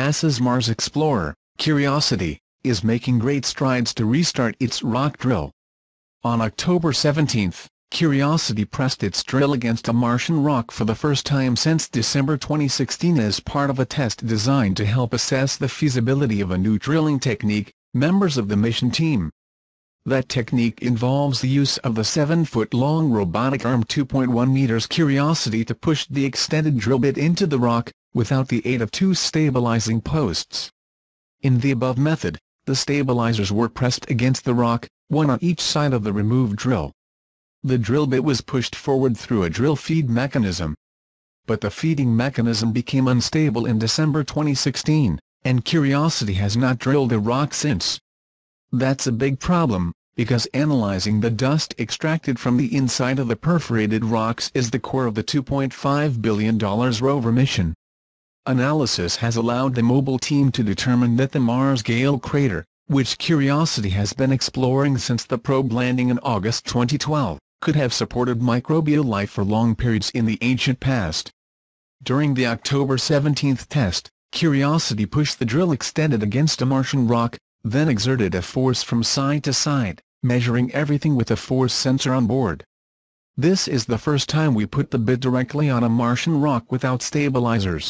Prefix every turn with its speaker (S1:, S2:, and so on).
S1: NASA's Mars Explorer, Curiosity, is making great strides to restart its rock drill. On October 17, Curiosity pressed its drill against a Martian rock for the first time since December 2016 as part of a test designed to help assess the feasibility of a new drilling technique, members of the mission team. That technique involves the use of the 7-foot-long robotic arm 2.1 meters Curiosity to push the extended drill bit into the rock, without the aid of two stabilizing posts. In the above method, the stabilizers were pressed against the rock, one on each side of the removed drill. The drill bit was pushed forward through a drill feed mechanism. But the feeding mechanism became unstable in December 2016, and Curiosity has not drilled a rock since. That's a big problem, because analyzing the dust extracted from the inside of the perforated rocks is the core of the $2.5 billion rover mission. Analysis has allowed the mobile team to determine that the Mars Gale crater, which Curiosity has been exploring since the probe landing in August 2012, could have supported microbial life for long periods in the ancient past. During the October 17 test, Curiosity pushed the drill extended against a Martian rock, then exerted a force from side to side, measuring everything with a force sensor on board. This is the first time we put the bit directly on a Martian rock without stabilizers.